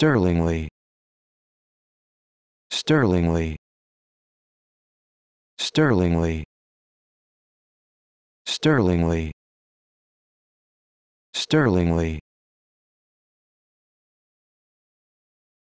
Sterlingly. Sterlingly. Sterlingly. Sterlingly. Sterlingly.